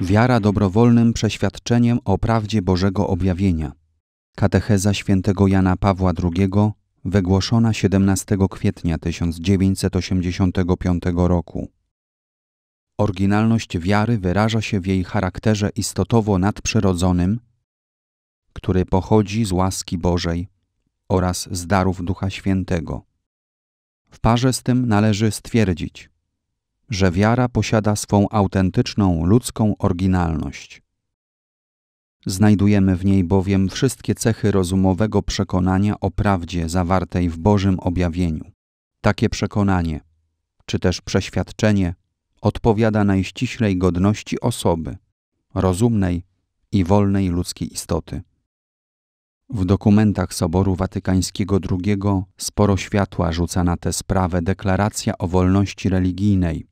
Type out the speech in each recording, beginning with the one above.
Wiara dobrowolnym przeświadczeniem o prawdzie Bożego objawienia. Katecheza świętego Jana Pawła II, wygłoszona 17 kwietnia 1985 roku. Oryginalność wiary wyraża się w jej charakterze istotowo nadprzyrodzonym, który pochodzi z łaski Bożej oraz z darów Ducha Świętego. W parze z tym należy stwierdzić, że wiara posiada swą autentyczną ludzką oryginalność. Znajdujemy w niej bowiem wszystkie cechy rozumowego przekonania o prawdzie zawartej w Bożym objawieniu. Takie przekonanie, czy też przeświadczenie, odpowiada najściślej godności osoby, rozumnej i wolnej ludzkiej istoty. W dokumentach Soboru Watykańskiego II sporo światła rzuca na tę sprawę deklaracja o wolności religijnej,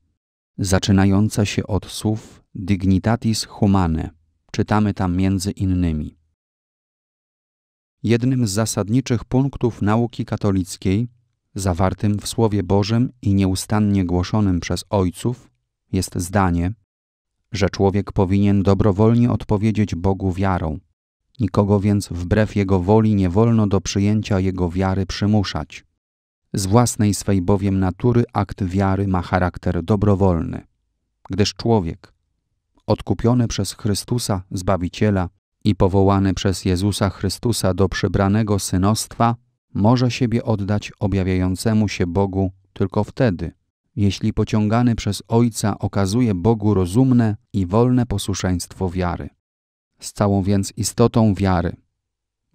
zaczynająca się od słów Dignitatis Humanae. Czytamy tam między innymi. Jednym z zasadniczych punktów nauki katolickiej, zawartym w Słowie Bożym i nieustannie głoszonym przez ojców, jest zdanie, że człowiek powinien dobrowolnie odpowiedzieć Bogu wiarą. Nikogo więc wbrew jego woli nie wolno do przyjęcia jego wiary przymuszać. Z własnej swej bowiem natury akt wiary ma charakter dobrowolny, gdyż człowiek, odkupiony przez Chrystusa, Zbawiciela i powołany przez Jezusa Chrystusa do przybranego synostwa, może siebie oddać objawiającemu się Bogu tylko wtedy, jeśli pociągany przez Ojca okazuje Bogu rozumne i wolne posłuszeństwo wiary. Z całą więc istotą wiary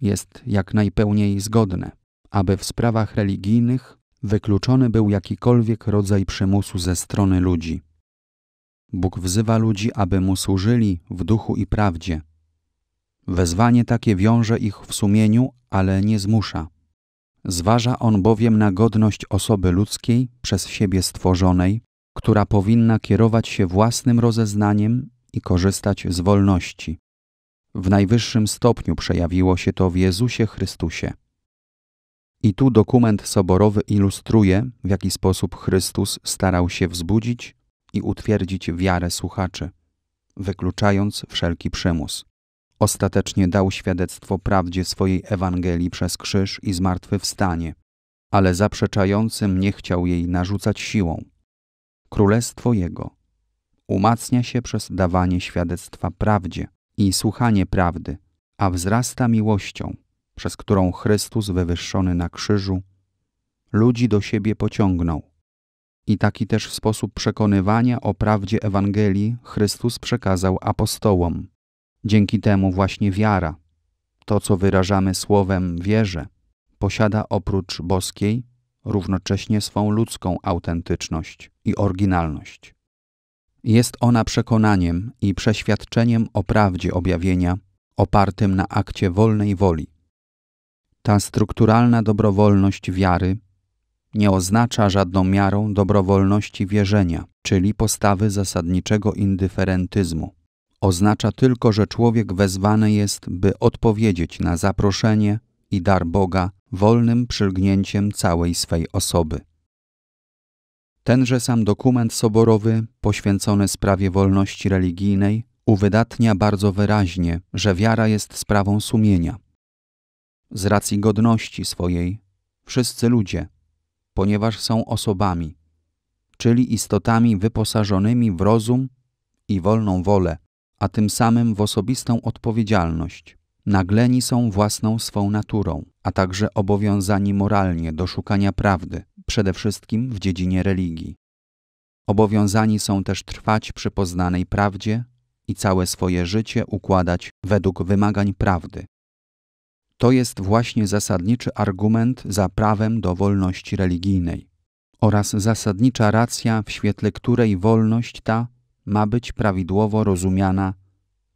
jest jak najpełniej zgodne – aby w sprawach religijnych wykluczony był jakikolwiek rodzaj przymusu ze strony ludzi. Bóg wzywa ludzi, aby mu służyli w duchu i prawdzie. Wezwanie takie wiąże ich w sumieniu, ale nie zmusza. Zważa on bowiem na godność osoby ludzkiej, przez siebie stworzonej, która powinna kierować się własnym rozeznaniem i korzystać z wolności. W najwyższym stopniu przejawiło się to w Jezusie Chrystusie. I tu dokument soborowy ilustruje, w jaki sposób Chrystus starał się wzbudzić i utwierdzić wiarę słuchaczy, wykluczając wszelki przymus. Ostatecznie dał świadectwo prawdzie swojej Ewangelii przez krzyż i zmartwychwstanie, ale zaprzeczającym nie chciał jej narzucać siłą. Królestwo Jego umacnia się przez dawanie świadectwa prawdzie i słuchanie prawdy, a wzrasta miłością, przez którą Chrystus wywyższony na krzyżu ludzi do siebie pociągnął. I taki też sposób przekonywania o prawdzie Ewangelii Chrystus przekazał apostołom. Dzięki temu właśnie wiara, to co wyrażamy słowem wierze, posiada oprócz boskiej równocześnie swą ludzką autentyczność i oryginalność. Jest ona przekonaniem i przeświadczeniem o prawdzie objawienia, opartym na akcie wolnej woli, ta strukturalna dobrowolność wiary nie oznacza żadną miarą dobrowolności wierzenia, czyli postawy zasadniczego indyferentyzmu. Oznacza tylko, że człowiek wezwany jest, by odpowiedzieć na zaproszenie i dar Boga wolnym przylgnięciem całej swej osoby. Tenże sam dokument soborowy poświęcony sprawie wolności religijnej uwydatnia bardzo wyraźnie, że wiara jest sprawą sumienia, z racji godności swojej, wszyscy ludzie, ponieważ są osobami, czyli istotami wyposażonymi w rozum i wolną wolę, a tym samym w osobistą odpowiedzialność. Nagleni są własną swą naturą, a także obowiązani moralnie do szukania prawdy, przede wszystkim w dziedzinie religii. Obowiązani są też trwać przy poznanej prawdzie i całe swoje życie układać według wymagań prawdy, to jest właśnie zasadniczy argument za prawem do wolności religijnej oraz zasadnicza racja, w świetle której wolność ta ma być prawidłowo rozumiana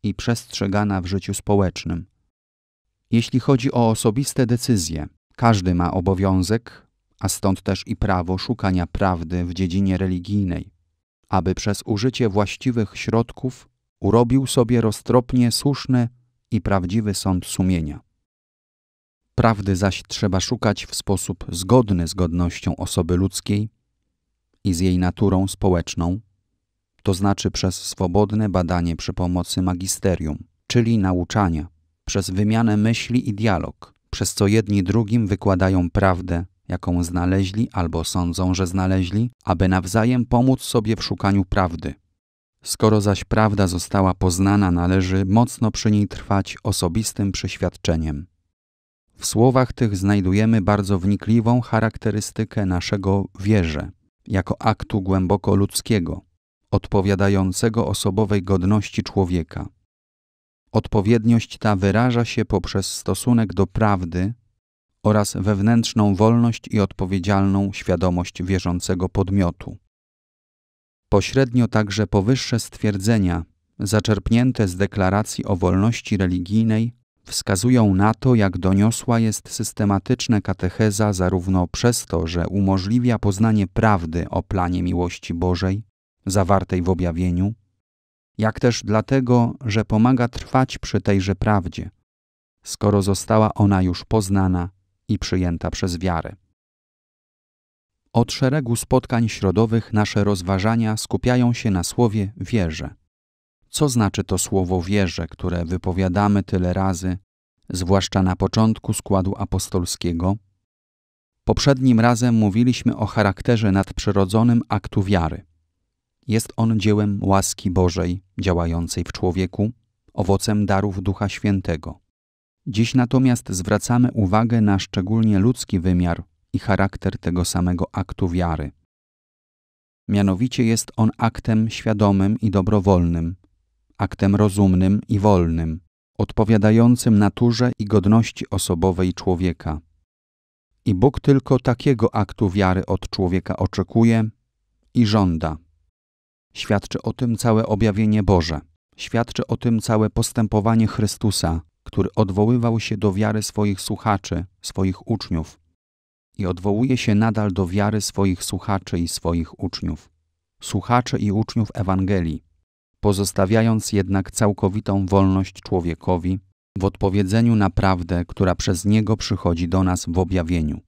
i przestrzegana w życiu społecznym. Jeśli chodzi o osobiste decyzje, każdy ma obowiązek, a stąd też i prawo szukania prawdy w dziedzinie religijnej, aby przez użycie właściwych środków urobił sobie roztropnie słuszny i prawdziwy sąd sumienia. Prawdy zaś trzeba szukać w sposób zgodny z godnością osoby ludzkiej i z jej naturą społeczną, to znaczy przez swobodne badanie przy pomocy magisterium, czyli nauczania, przez wymianę myśli i dialog, przez co jedni drugim wykładają prawdę, jaką znaleźli albo sądzą, że znaleźli, aby nawzajem pomóc sobie w szukaniu prawdy. Skoro zaś prawda została poznana, należy mocno przy niej trwać osobistym przeświadczeniem. W słowach tych znajdujemy bardzo wnikliwą charakterystykę naszego wierze, jako aktu głęboko ludzkiego, odpowiadającego osobowej godności człowieka. Odpowiedniość ta wyraża się poprzez stosunek do prawdy oraz wewnętrzną wolność i odpowiedzialną świadomość wierzącego podmiotu. Pośrednio także powyższe stwierdzenia, zaczerpnięte z deklaracji o wolności religijnej, wskazują na to, jak doniosła jest systematyczna katecheza zarówno przez to, że umożliwia poznanie prawdy o planie miłości Bożej, zawartej w objawieniu, jak też dlatego, że pomaga trwać przy tejże prawdzie, skoro została ona już poznana i przyjęta przez wiarę. Od szeregu spotkań środowych nasze rozważania skupiają się na słowie wierze co znaczy to słowo wierze, które wypowiadamy tyle razy, zwłaszcza na początku składu apostolskiego. Poprzednim razem mówiliśmy o charakterze nadprzyrodzonym aktu wiary. Jest on dziełem łaski Bożej działającej w człowieku, owocem darów Ducha Świętego. Dziś natomiast zwracamy uwagę na szczególnie ludzki wymiar i charakter tego samego aktu wiary. Mianowicie jest on aktem świadomym i dobrowolnym, aktem rozumnym i wolnym, odpowiadającym naturze i godności osobowej człowieka. I Bóg tylko takiego aktu wiary od człowieka oczekuje i żąda. Świadczy o tym całe objawienie Boże, świadczy o tym całe postępowanie Chrystusa, który odwoływał się do wiary swoich słuchaczy, swoich uczniów i odwołuje się nadal do wiary swoich słuchaczy i swoich uczniów, słuchaczy i uczniów Ewangelii pozostawiając jednak całkowitą wolność człowiekowi w odpowiedzeniu na prawdę, która przez niego przychodzi do nas w objawieniu.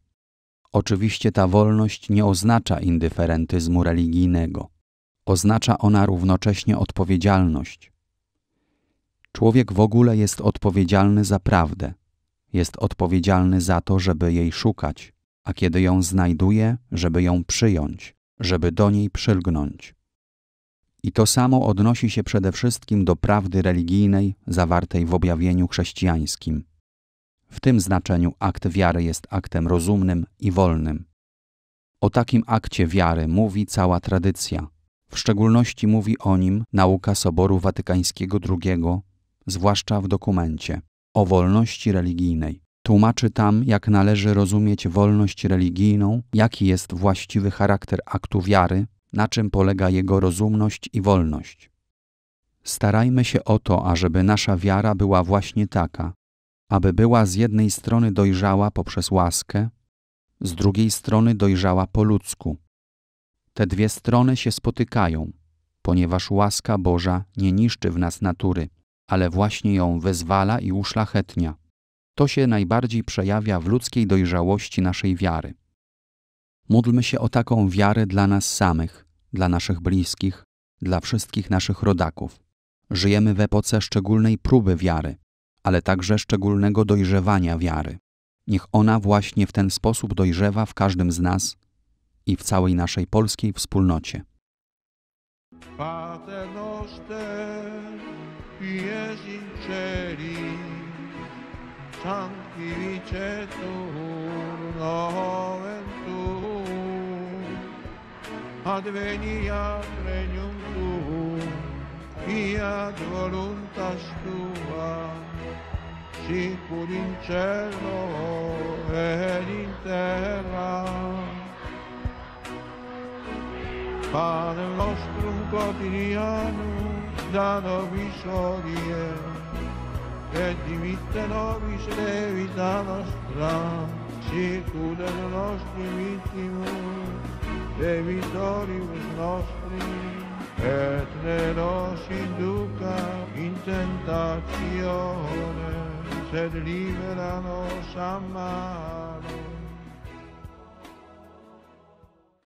Oczywiście ta wolność nie oznacza indyferentyzmu religijnego. Oznacza ona równocześnie odpowiedzialność. Człowiek w ogóle jest odpowiedzialny za prawdę. Jest odpowiedzialny za to, żeby jej szukać, a kiedy ją znajduje, żeby ją przyjąć, żeby do niej przylgnąć. I to samo odnosi się przede wszystkim do prawdy religijnej zawartej w objawieniu chrześcijańskim. W tym znaczeniu akt wiary jest aktem rozumnym i wolnym. O takim akcie wiary mówi cała tradycja. W szczególności mówi o nim nauka Soboru Watykańskiego II, zwłaszcza w dokumencie o wolności religijnej. Tłumaczy tam, jak należy rozumieć wolność religijną, jaki jest właściwy charakter aktu wiary na czym polega jego rozumność i wolność. Starajmy się o to, ażeby nasza wiara była właśnie taka, aby była z jednej strony dojrzała poprzez łaskę, z drugiej strony dojrzała po ludzku. Te dwie strony się spotykają, ponieważ łaska Boża nie niszczy w nas natury, ale właśnie ją wyzwala i uszlachetnia. To się najbardziej przejawia w ludzkiej dojrzałości naszej wiary. Módlmy się o taką wiarę dla nas samych, dla naszych bliskich, dla wszystkich naszych rodaków. Żyjemy w epoce szczególnej próby wiary, ale także szczególnego dojrzewania wiary. Niech ona właśnie w ten sposób dojrzewa w każdym z nas i w całej naszej polskiej wspólnocie. sanctificetur nomen adveniat regnum tuum, fiat voluntas tua, sicur in cielo ed in terra. Pane nostrum quotidianum, da nobis odie, et dimitte nobis levita nostra, sicur den nostri vittimus, dei debitorius nostri, et ne nos induca in tentazione, sed libera nos a male.